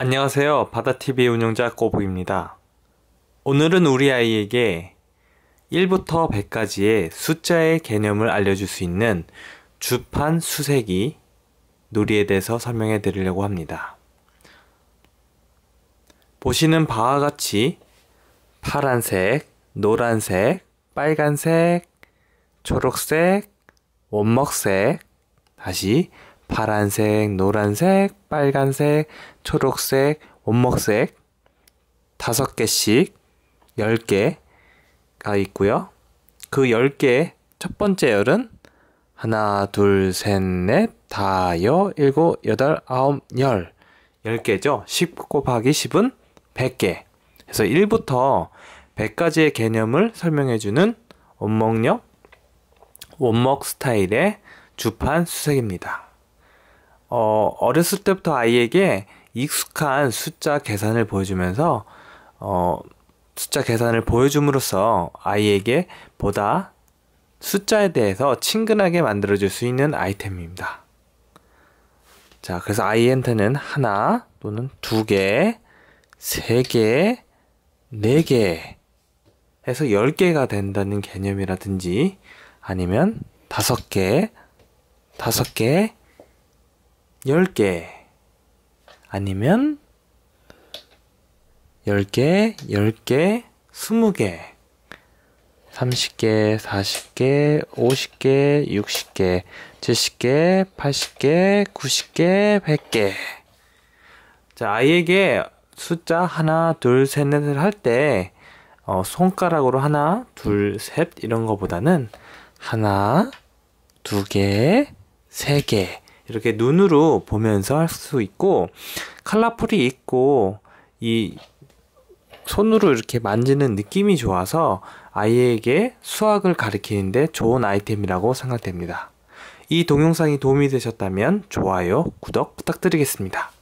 안녕하세요. 바다TV 운영자 꼬부입니다. 오늘은 우리 아이에게 1부터 100까지의 숫자의 개념을 알려줄 수 있는 주판 수색이 놀이에 대해서 설명해 드리려고 합니다. 보시는 바와 같이 파란색, 노란색, 빨간색, 초록색, 원먹색, 다시 파란색, 노란색, 빨간색, 초록색, 원목색 다섯 개씩 열개가 있고요. 그 열 개의 첫 번째 열은 하나, 둘, 셋, 넷, 다, 여, 일곱, 여덟, 아홉, 열. 열개죠10 곱하기 10은 100개. 그래서 1부터 1 0 0가지의 개념을 설명해주는 원목력, 원목 스타일의 주판 수색입니다. 어, 어렸을 때부터 아이에게 익숙한 숫자 계산을 보여주면서 어, 숫자 계산을 보여줌으로써 아이에게 보다 숫자에 대해서 친근하게 만들어줄 수 있는 아이템입니다. 자, 그래서 아이한테는 하나 또는 두 개, 세 개, 네 개 해서 열 개가 된다는 개념이라든지 아니면 다섯 개, 다섯 개, 10개 아니면 10개, 10개, 20개 30개, 40개, 50개, 60개, 70개, 80개, 90개, 100개. 자, 아이에게 숫자 하나, 둘, 셋, 넷을 할 때, 어, 손가락으로 하나, 둘, 셋, 이런 거보다는 하나, 두 개, 세 개, 이렇게 눈으로 보면서 할 수 있고 칼라풀이 있고 이 손으로 이렇게 만지는 느낌이 좋아서 아이에게 수학을 가르키는데 좋은 아이템이라고 생각됩니다. 이 동영상이 도움이 되셨다면 좋아요, 구독 부탁드리겠습니다.